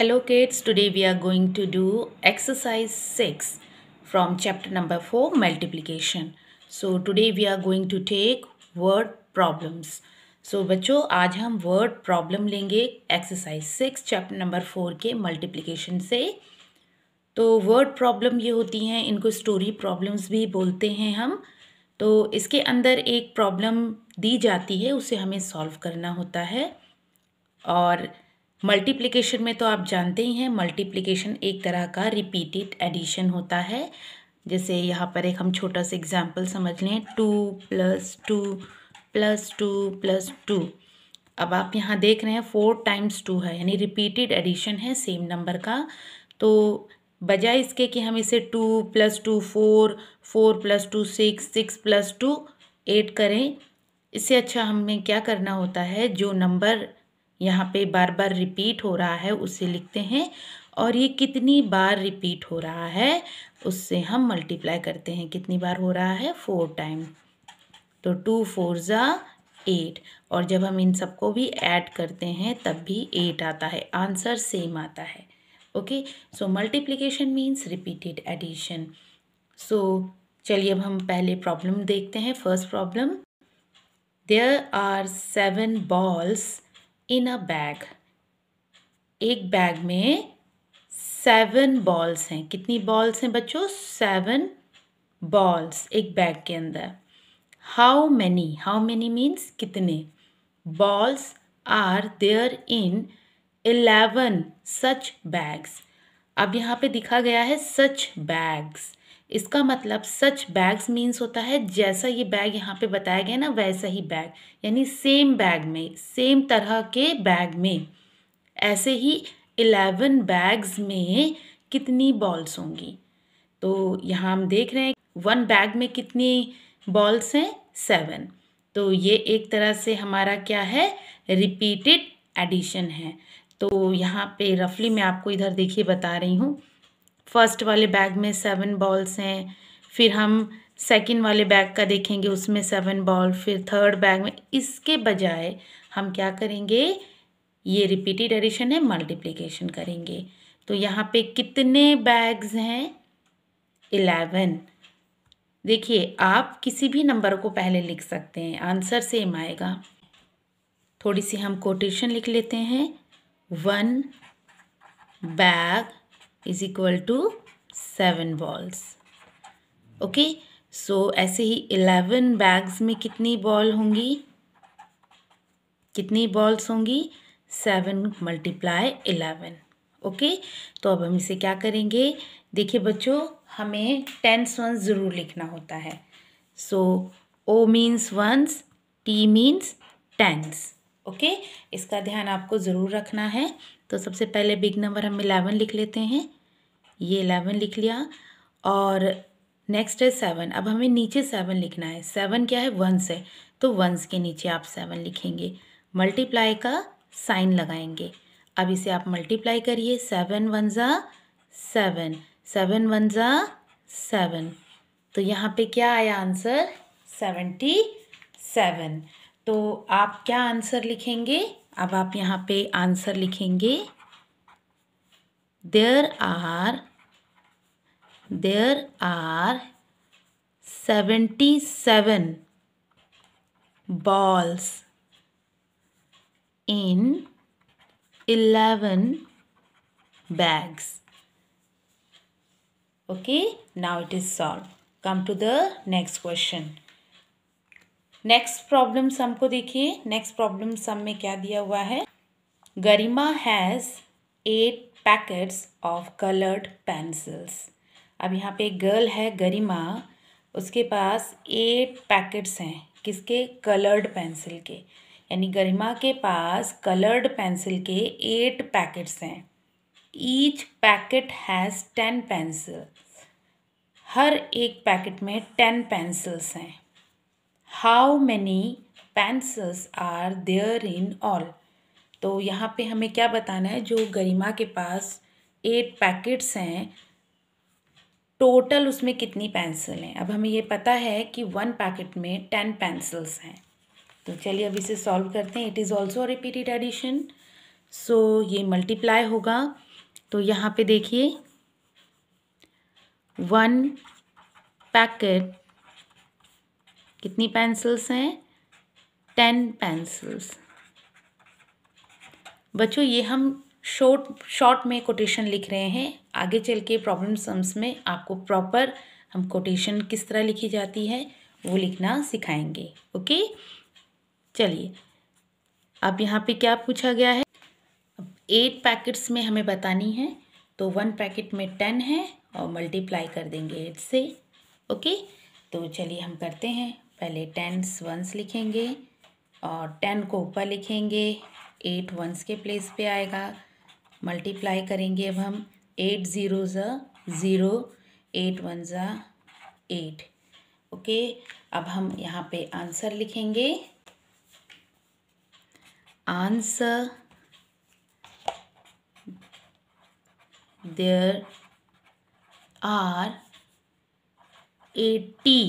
Hello kids, today we are going to do exercise six from chapter number four multiplication. So today we are going to take word problems so बच्चों आज हम word problem लेंगे exercise six chapter number four के multiplication से तो word problem ये होती हैं इनको स्टोरी प्रॉब्लम्स भी बोलते हैं हम तो इसके अंदर एक प्रॉब्लम दी जाती है उसे हमें सॉल्व करना होता है और मल्टीप्लिकेशन में तो आप जानते ही हैं मल्टीप्लिकेशन एक तरह का रिपीटेड एडिशन होता है जैसे यहाँ पर एक हम छोटा सा एग्जाम्पल समझ लें two plus two plus two plus two अब आप यहाँ देख रहे हैं फोर टाइम्स टू है यानी रिपीटेड एडिशन है सेम नंबर का तो बजाय इसके कि हम इसे two plus two four four plus two six six plus two eight करें इससे अच्छा हमें क्या करना होता है जो नंबर यहाँ पे बार बार रिपीट हो रहा है उसे लिखते हैं और ये कितनी बार रिपीट हो रहा है उससे हम मल्टीप्लाई करते हैं कितनी बार हो रहा है फोर टाइम तो टू फोर ज़ा एट और जब हम इन सबको भी ऐड करते हैं तब भी एट आता है आंसर सेम आता है okay so multiplication means repeated addition so चलिए अब हम पहले प्रॉब्लम देखते हैं first problem there are seven balls in a bag एक बैग में सेवन बॉल्स हैं कितनी बॉल्स हैं बच्चों सेवन बॉल्स एक बैग के अंदर how many how many means कितने balls are there in eleven such bags अब यहाँ पे दिखा गया है सच बैग्स इसका मतलब सच बैग्स मीन्स होता है जैसा ये बैग यहाँ पे बताया गया ना वैसा ही बैग यानी सेम बैग में सेम तरह के बैग में ऐसे ही इलेवन बैग्स में कितनी बॉल्स होंगी तो यहाँ हम देख रहे हैं वन बैग में कितनी बॉल्स हैं सेवन तो ये एक तरह से हमारा क्या है रिपीटेड एडिशन है तो यहाँ पे रफली मैं आपको इधर देखिए बता रही हूँ फर्स्ट वाले बैग में सेवन बॉल्स हैं फिर हम सेकंड वाले बैग का देखेंगे उसमें सेवन बॉल फिर थर्ड बैग में इसके बजाय हम क्या करेंगे ये रिपीटेड एडिशन है मल्टीप्लिकेशन करेंगे तो यहाँ पे कितने बैग्स हैं इलेवन देखिए आप किसी भी नंबर को पहले लिख सकते हैं आंसर सेम आएगा थोड़ी सी हम कोटेशन लिख लेते हैं one bag is equal to seven balls okay so ऐसे ही इलेवन बैग्स में कितनी बॉल होंगी कितनी बॉल्स होंगी सेवन मल्टीप्लाई इलेवन ओके तो अब हम इसे क्या करेंगे देखिए बच्चों हमें टेंस वंस ज़रूर लिखना होता है so O means ones T means tens okay इसका ध्यान आपको ज़रूर रखना है तो सबसे पहले बिग नंबर हम इलेवन लिख लेते हैं ये इलेवन लिख लिया और नेक्स्ट है सेवन अब हमें नीचे सेवन लिखना है सेवन क्या है वंस है तो वंस के नीचे आप सेवन लिखेंगे मल्टीप्लाई का साइन लगाएंगे अब इसे आप मल्टीप्लाई करिए सेवन वन ज़ा सेवन सेवन वन ज़ा सेवन तो यहाँ पे क्या आया आंसर सेवेंटी सेवन तो आप क्या आंसर लिखेंगे अब आप यहाँ पे आंसर लिखेंगे there are there are 77 balls in 11 bags okay now it is solved come to the next question next problem sum को देखिए नेक्स्ट प्रॉब्लम सम में क्या दिया हुआ है Garima has eight packets of coloured pencils अब यहाँ पे एक गर्ल है गरिमा उसके पास एट पैकेट्स हैं किसके कलर्ड पेंसिल के यानी गरिमा के पास कलर्ड पेंसिल के एट पैकेट्स हैं each packet has ten pencil हर एक पैकेट में टेन पेंसिल्स हैं how many pencils are there in all तो यहाँ पे हमें क्या बताना है जो गरिमा के पास एट पैकेट्स हैं टोटल उसमें कितनी पेंसिल हैं अब हमें ये पता है कि वन पैकेट में टेन पेंसिल्स हैं तो चलिए अब इसे सॉल्व करते हैं it is also repeated addition so ये मल्टीप्लाई होगा तो यहाँ पे देखिए वन पैकेट कितनी पेंसिल्स हैं टेन पेंसिल्स बच्चों ये हम शॉर्ट शॉर्ट में कोटेशन लिख रहे हैं आगे चल के प्रॉब्लम सम्स में आपको प्रॉपर हम कोटेशन किस तरह लिखी जाती है वो लिखना सिखाएंगे ओके चलिए अब यहाँ पे क्या पूछा गया है एट पैकेट्स में हमें बतानी है तो वन पैकेट में टेन है और मल्टीप्लाई कर देंगे एट से ओके तो चलिए हम करते हैं पहले टेंस वंस लिखेंगे और टेन को ऊपर लिखेंगे एट वंस के प्लेस पे आएगा मल्टीप्लाई करेंगे अब हम एट ज़ीरो ज़ा ज़ीरो एट वन ज़ा एट ओके अब हम यहाँ पे आंसर लिखेंगे answer there are eighty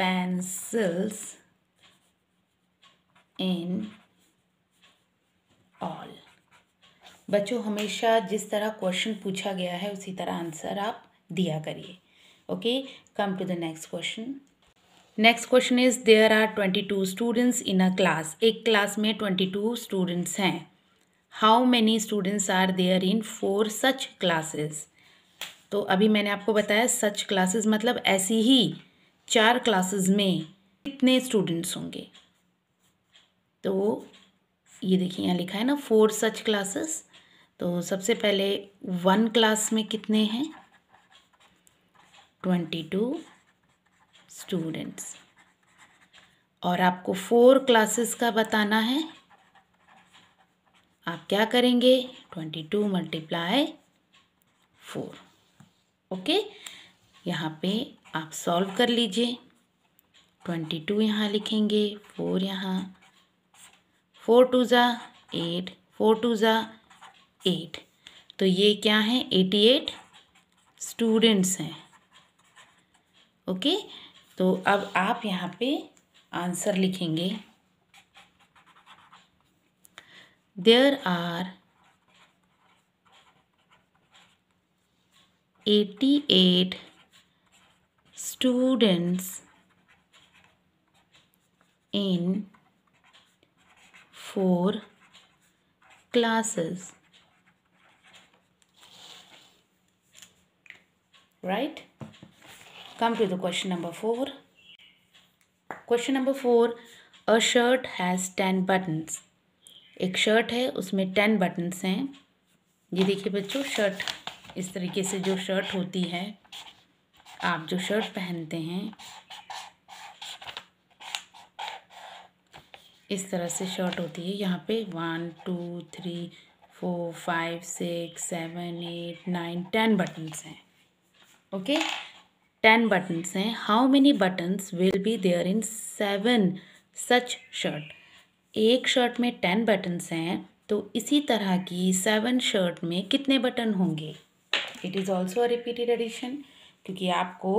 pencils in all बच्चों हमेशा जिस तरह क्वेश्चन पूछा गया है उसी तरह आंसर आप दिया करिए okay come to the next question next question is there are twenty two students in a class एक क्लास में ट्वेंटी टू स्टूडेंट्स हैं how many students are there in four such classes तो अभी मैंने आपको बताया सच क्लासेस मतलब ऐसी ही चार क्लासेस में कितने स्टूडेंट्स होंगे तो ये देखिए यहाँ लिखा है ना फोर सच क्लासेस तो सबसे पहले वन क्लास में कितने हैं ट्वेंटी टू स्टूडेंट्स और आपको फोर क्लासेस का बताना है आप क्या करेंगे twenty two multiply four okay यहाँ पे आप सॉल्व कर लीजिए ट्वेंटी टू यहाँ लिखेंगे फोर यहाँ फोर टू ज़ा एट फोर टू ज़ा एट तो ये क्या है एटी एट स्टूडेंट्स हैं ओके तो अब आप यहाँ पे आंसर लिखेंगे there are eighty eight students in four classes right come to the question number 4 question number 4 a shirt has 10 buttons एक शर्ट है उसमें टेन बटन्स हैं ये देखिए बच्चों शर्ट इस तरीके से जो शर्ट होती है आप जो शर्ट पहनते हैं इस तरह से शॉर्ट होती है यहाँ पे one two three four five six seven eight nine ten buttons हैं ओके टेन बटन्स हैं how many buttons will be there in seven such shirt एक शर्ट में टेन बटन्स हैं तो इसी तरह की सेवन शर्ट में कितने बटन होंगे it is also repeated addition क्योंकि आपको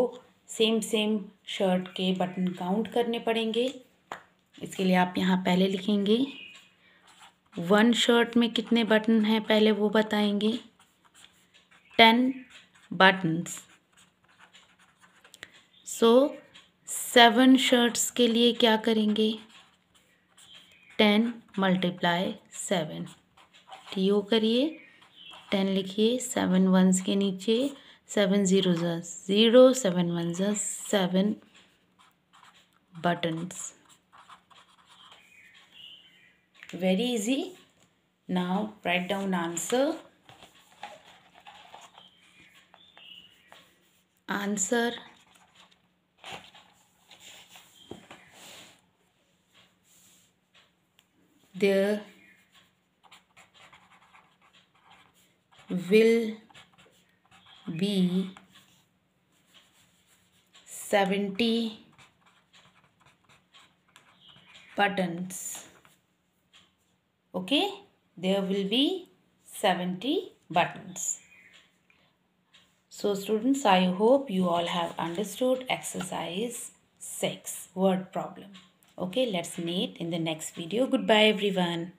सेम सेम शर्ट के बटन काउंट करने पड़ेंगे इसके लिए आप यहाँ पहले लिखेंगे वन शर्ट में कितने बटन हैं पहले वो बताएंगे ten buttons so seven shirts के लिए क्या करेंगे ten multiply seven T O करिए टेन लिखिए सेवन वंस के नीचे seven zero zero seven one ज seven buttons very easy now write down answer answer there will be 70 buttons okay there will be 70 buttons so students i hope you all have understood exercise 6 word problem okay let's meet in the next video goodbye everyone